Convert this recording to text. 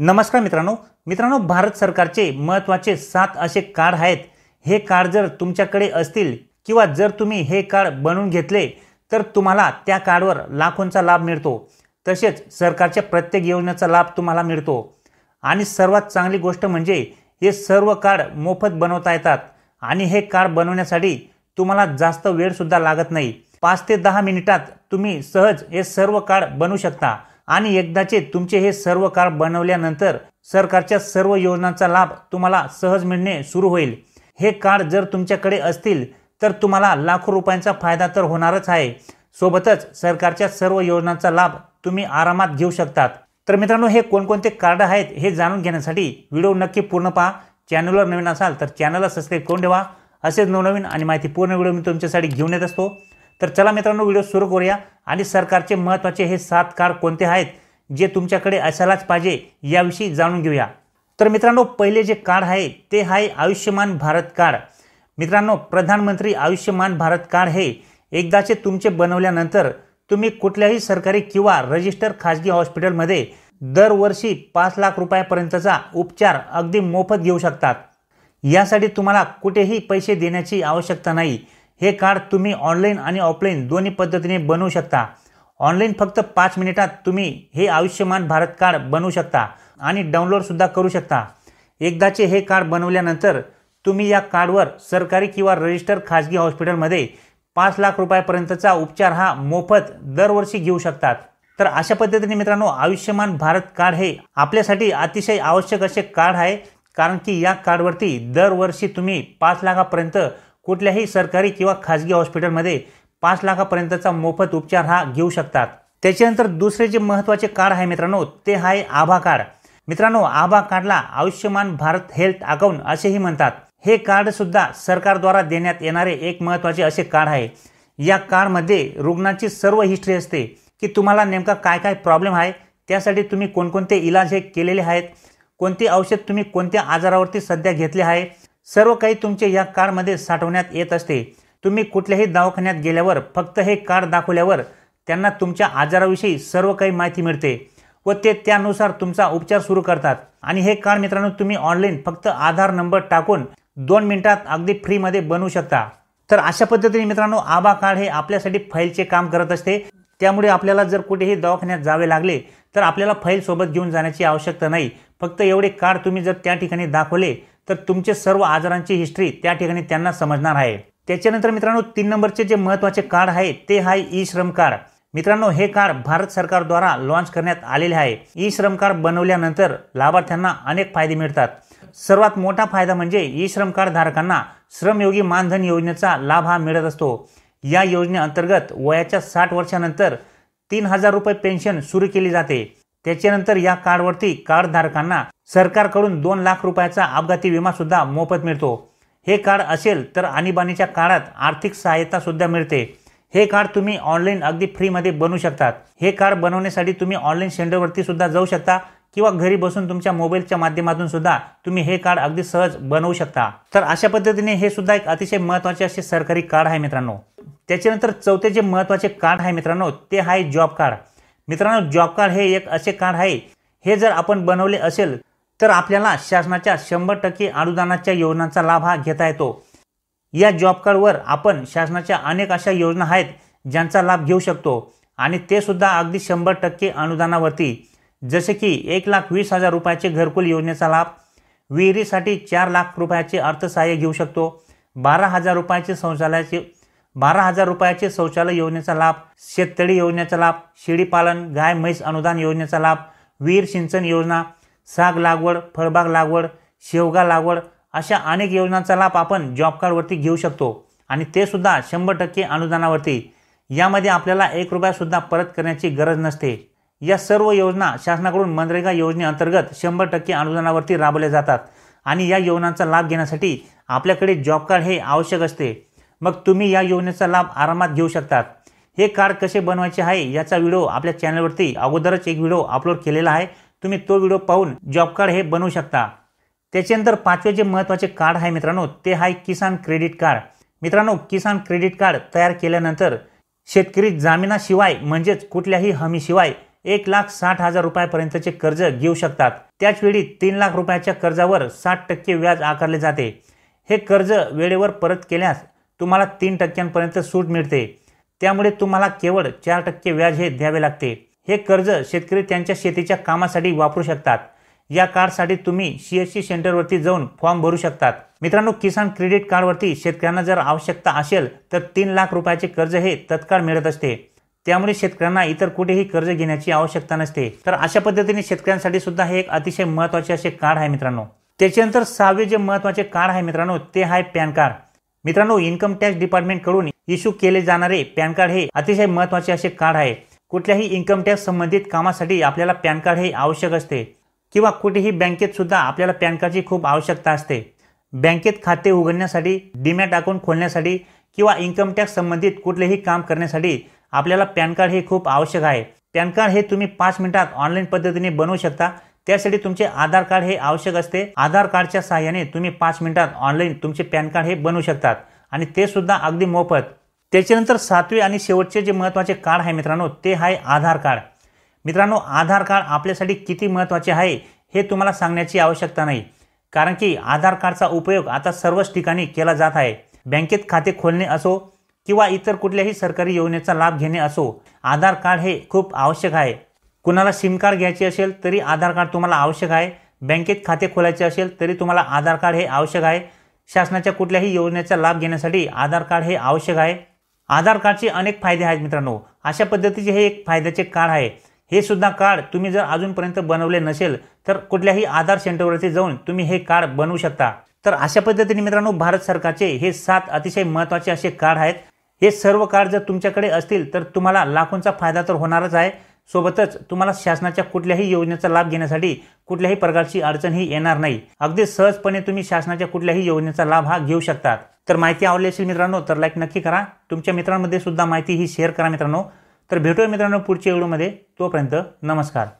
नमस्कार मित्रांनो मित्रांनो भारत सरकारचे महत्त्वाचे सात असे कार्ड आहेत हे कार्ड जर तुमच्याकडे असतील किंवा जर तुम्ही हे कार्ड बनवून घेतले तर तुम्हाला त्या कार्डवर लाखोंचा लाभ मिळतो तसेच सरकारच्या प्रत्येक योजनेचा लाभ तुम्हाला मिळतो आणि सर्वात चांगली गोष्ट म्हणजे हे सर्व कार्ड मोफत बनवता येतात आणि हे कार्ड बनवण्यासाठी तुम्हाला जास्त वेळसुद्धा लागत नाही पाच ते दहा मिनिटात तुम्ही सहज हे सर्व कार्ड बनवू शकता आणि एकदाचे तुमचे हे सर्व कार्ड बनवल्यानंतर सरकारच्या सर्व योजनांचा लाभ तुम्हाला सहज मिळणे सुरू होईल हे कार्ड जर तुमच्याकडे असतील तर तुम्हाला लाखो रुपयांचा फायदा तर होणारच आहे सोबतच सरकारच्या सर्व योजनांचा लाभ तुम्ही आरामात घेऊ शकतात तर मित्रांनो हे कोणकोणते कार्ड आहेत हे जाणून घेण्यासाठी व्हिडिओ नक्की पूर्ण पहा चॅनलवर नवीन असाल तर चॅनलला सबस्क्राईब करून ठेवा असेच नवनवीन आणि माहितीपूर्ण व्हिडिओ मी तुमच्यासाठी घेऊन येत असतो तर चला मित्रांनो व्हिडिओ सुरू करूया आणि सरकारचे महत्त्वाचे हे सात कार कोणते आहेत जे तुमच्याकडे असायलाच पाहिजे याविषयी जाणून घेऊया तर मित्रांनो पहिले जे कार्ड आहे ते आहे आयुष्यमान भारत कार्ड मित्रांनो प्रधानमंत्री आयुष्यमान भारत कार्ड हे एकदाचे तुमचे बनवल्यानंतर तुम्ही कुठल्याही सरकारी किंवा रजिस्टर खाजगी हॉस्पिटलमध्ये दरवर्षी पाच लाख रुपयापर्यंतचा उपचार अगदी मोफत घेऊ शकतात यासाठी तुम्हाला कुठेही पैसे देण्याची आवश्यकता नाही हे कार्ड तुम्ही ऑनलाईन आणि ऑफलाईन दोन्ही पद्धतीने बनवू शकता ऑनलाईन फक्त पाच मिनिटात तुम्ही हे आयुष्यमान भारत कार्ड बनवू शकता आणि डाउनलोडसुद्धा करू शकता एकदाचे हे कार्ड बनवल्यानंतर तुम्ही या कार्डवर सरकारी किंवा रजिस्टर खाजगी हॉस्पिटलमध्ये पाच लाख रुपयापर्यंतचा उपचार हा मोफत दरवर्षी घेऊ शकतात तर अशा पद्धतीने मित्रांनो आयुष्यमान भारत कार्ड हे आपल्यासाठी अतिशय आवश्यक असे कार्ड आहे कारण की या कार्डवरती दरवर्षी तुम्ही पाच लाखापर्यंत कुठल्याही सरकारी किंवा खाजगी हॉस्पिटलमध्ये पाच लाखापर्यंतचा मोफत उपचार हा घेऊ शकतात त्याच्यानंतर दुसरे जे महत्त्वाचे कार्ड आहे मित्रांनो ते आहे आभा कार्ड मित्रांनो आभा कार्डला आयुष्यमान भारत हेल्थ अकाउंट असेही म्हणतात हे कार्डसुद्धा सरकारद्वारा देण्यात येणारे एक महत्त्वाचे असे कार्ड आहे या कार्डमध्ये रुग्णाची सर्व हिस्ट्री असते की तुम्हाला नेमका काय काय प्रॉब्लेम आहे त्यासाठी तुम्ही कोणकोणते इलाज हे केलेले आहेत कोणते औषध तुम्ही कोणत्या आजारावरती सध्या घेतले आहे सर्व काही तुमचे या कार्डमध्ये साठवण्यात येत असते तुम्ही कुठल्याही दवाखान्यात गेल्यावर फक्त हे कार्ड दाखवल्यावर त्यांना तुमच्या आजाराविषयी सर्व काही माहिती मिळते व ते त्यानुसार तुमचा उपचार सुरू करतात आणि हे कार्ड मित्रांनो तुम्ही ऑनलाईन फक्त आधार नंबर टाकून दोन मिनिटात अगदी फ्रीमध्ये बनवू शकता तर अशा पद्धतीने मित्रांनो आबा कार्ड हे आपल्यासाठी फाईलचे काम करत असते त्यामुळे आपल्याला जर कुठेही दवाखान्यात जावे लागले तर आपल्याला फाईल सोबत घेऊन जाण्याची आवश्यकता नाही फक्त एवढे कार्ड तुम्ही जर त्या ठिकाणी दाखवले तर तुमचे सर्व आजारांची हिस्ट्री त्या ठिकाणी त्यांना समजणार आहे त्याच्यानंतर मित्रांनो तीन नंबरचे जे महत्त्वाचे कार्ड आहे ते आहे ई श्रम कार्ड मित्रांनो हे कार्ड भारत सरकारद्वारा लॉन्च करण्यात आलेले आहे ई श्रम कार्ड बनवल्यानंतर लाभार्थ्यांना अनेक फायदे मिळतात सर्वात मोठा फायदा म्हणजे ई श्रम कार्ड धारकांना श्रमयोगी मानधन योजनेचा लाभ हा मिळत असतो या योजनेअंतर्गत वयाच्या साठ वर्षानंतर तीन हजार रुपये पेन्शन सुरू केली जाते त्याच्यानंतर या कार्डवरती कार्डधारकांना सरकारकडून दोन लाख रुपयाचा अपघाती विमा सुद्धा मोफत मिळतो हे कार्ड असेल तर आणीबाणीच्या काळात आर्थिक सहायता सुद्धा मिळते हे कार्ड तुम्ही ऑनलाईन अगदी फ्रीमध्ये बनवू शकतात हे कार्ड बनवण्यासाठी तुम्ही ऑनलाईन सेंटरवरती सुद्धा जाऊ शकता किंवा घरी बसून तुमच्या मोबाईलच्या माध्यमातून सुद्धा तुम्ही हे कार्ड अगदी सहज बनवू शकता तर अशा पद्धतीने हे सुद्धा एक अतिशय महत्त्वाचे असे सरकारी कार्ड आहे मित्रांनो त्याच्यानंतर चौथे जे महत्त्वाचे कार्ड आहे मित्रांनो ते आहे जॉब कार्ड मित्रांनो जॉब कार्ड हे एक असे कार्ड आहे हे जर आपण बनवले असेल तर आपल्याला शासनाच्या शंभर टक्के अनुदानाच्या योजनांचा लाभ हा घेता येतो या जॉब कार्डवर आपण शासनाच्या अनेक अशा योजना आहेत ज्यांचा लाभ घेऊ शकतो आणि ते सुद्धा अगदी शंभर टक्के अनुदानावरती जसे की एक लाख वीस हजार रुपयाचे घरकुल योजनेचा लाभ विहिरीसाठी चार लाख रुपयाचे अर्थसहाय्य घेऊ शकतो बारा हजार रुपयाचे शौचालयाचे बारा हजार रुपयाचे शौचालय योजनेचा लाभ शेततळी योजनेचा लाभ पालन गाय म्हैस अनुदान योजनेचा लाभ वीर सिंचन योजना साग लागवड फळबाग लागवड शेवगा लागवड अशा अनेक योजनांचा लाभ आपण जॉब कार्डवरती घेऊ शकतो आणि ते सुद्धा शंभर टक्के अनुदानावरती यामध्ये आपल्याला एक रुपयासुद्धा परत करण्याची गरज नसते या सर्व योजना शासनाकडून मनरेगा योजनेअंतर्गत शंभर टक्के अनुदानावरती राबवल्या जातात आणि या योजनांचा लाभ घेण्यासाठी आपल्याकडे जॉब कार्ड हे आवश्यक असते मग तुम्ही या योजनेचा लाभ आरामात घेऊ शकतात हे कार्ड कसे बनवायचे आहे याचा व्हिडिओ आपल्या चॅनलवरती अगोदरच एक व्हिडिओ अपलोड केलेला आहे तुम्ही तो व्हिडिओ पाहून जॉब कार्ड हे बनवू शकता त्याच्यानंतर पाचवे जे महत्त्वाचे कार्ड आहे मित्रांनो ते आहे किसान क्रेडिट कार्ड मित्रांनो किसान क्रेडिट कार्ड तयार केल्यानंतर शेतकरी जामिनाशिवाय म्हणजेच कुठल्याही हमीशिवाय एक लाख साठ हजार रुपयापर्यंतचे कर्ज घेऊ शकतात त्याचवेळी तीन लाख रुपयाच्या कर्जावर साठ टक्के व्याज आकारले जाते हे कर्ज वेळेवर परत केल्यास तुम्हाला तीन टक्क्यांपर्यंत सूट मिळते त्यामुळे तुम्हाला केवळ चार टक्के व्याज हे द्यावे लागते हे कर्ज शेतकरी त्यांच्या शेतीच्या कामासाठी वापरू शकतात या कार्डसाठी तुम्ही सी एस सी सेंटरवरती जाऊन फॉर्म भरू शकतात मित्रांनो किसान क्रेडिट कार्डवरती शेतकऱ्यांना जर आवश्यकता असेल तर तीन लाख रुपयाचे कर्ज हे तत्काळ मिळत असते त्यामुळे शेतकऱ्यांना इतर कुठेही कर्ज घेण्याची आवश्यकता नसते तर अशा पद्धतीने शेतकऱ्यांसाठी सुद्धा हे एक अतिशय महत्त्वाचे असे कार्ड आहे मित्रांनो त्याच्यानंतर सहावे जे महत्त्वाचे कार्ड आहे मित्रांनो ते आहे पॅन कार्ड मित्रांनो इन्कम टॅक्स कडून इश्यू केले जाणारे पॅन कार्ड हे अतिशय महत्त्वाचे असे कार्ड आहे कुठल्याही इन्कम टॅक्स संबंधित कामासाठी आपल्याला पॅन कार्ड हे आवश्यक असते किंवा कुठेही बँकेत सुद्धा आपल्याला पॅन कार्डची खूप आवश्यकता असते बँकेत खाते उघडण्यासाठी डीमॅट अकाउंट खोलण्यासाठी किंवा इन्कम टॅक्स संबंधित कुठलेही काम करण्यासाठी आपल्याला पॅन कार्ड हे खूप आवश्यक आहे पॅन कार्ड हे तुम्ही पाच मिनिटात ऑनलाईन पद्धतीने बनवू शकता त्यासाठी तुमचे आधार कार्ड हे आवश्यक असते आधार कार्डच्या सहाय्याने तुम्ही पाच मिनिटात ऑनलाईन तुमचे पॅन कार्ड हे बनवू शकतात आणि ते सुद्धा अगदी मोफत त्याच्यानंतर सातवे आणि शेवटचे जे महत्त्वाचे कार्ड आहे मित्रांनो ते आहे आधार कार्ड मित्रांनो आधार कार्ड आपल्यासाठी किती महत्त्वाचे आहे हे तुम्हाला सांगण्याची आवश्यकता नाही कारण की आधार कार्डचा उपयोग आता सर्वच ठिकाणी केला जात आहे बँकेत खाते खोलणे असो किंवा इतर कुठल्याही सरकारी योजनेचा लाभ घेणे असो आधार कार्ड हे खूप आवश्यक आहे कुणाला सिम कार्ड घ्यायची असेल तरी आधार कार्ड तुम्हाला आवश्यक आहे बँकेत खाते खोलायचे असेल तरी तुम्हाला आधार कार्ड हे आवश्यक आहे शासनाच्या कुठल्याही योजनेचा लाभ घेण्यासाठी आधार कार्ड हे आवश्यक आहे आधार कार्डचे अनेक फायदे आहेत मित्रांनो अशा पद्धतीचे हे एक फायद्याचे कार्ड आहे हे सुद्धा कार्ड तुम्ही जर अजूनपर्यंत बनवले नसेल तर कुठल्याही आधार सेंटरवरती जाऊन तुम्ही हे कार्ड बनवू शकता तर अशा पद्धतीने मित्रांनो भारत सरकारचे हे सात अतिशय महत्त्वाचे असे कार्ड आहेत हे सर्व कार्ड जर तुमच्याकडे असतील तर तुम्हाला लाखोंचा फायदा तर होणारच आहे सोबतच तुम्हाला शासनाच्या कुठल्याही योजनेचा लाभ घेण्यासाठी कुठल्याही प्रकारची ही येणार नाही अगदी सहजपणे तुम्ही शासनाच्या कुठल्याही योजनेचा लाभ हा घेऊ शकतात तर माहिती आवडली असेल मित्रांनो तर लाईक नक्की करा तुमच्या मित्रांमध्ये सुद्धा माहिती ही शेअर करा मित्रांनो तर भेटूया मित्रांनो पुढच्या व्हिडिओमध्ये तोपर्यंत नमस्कार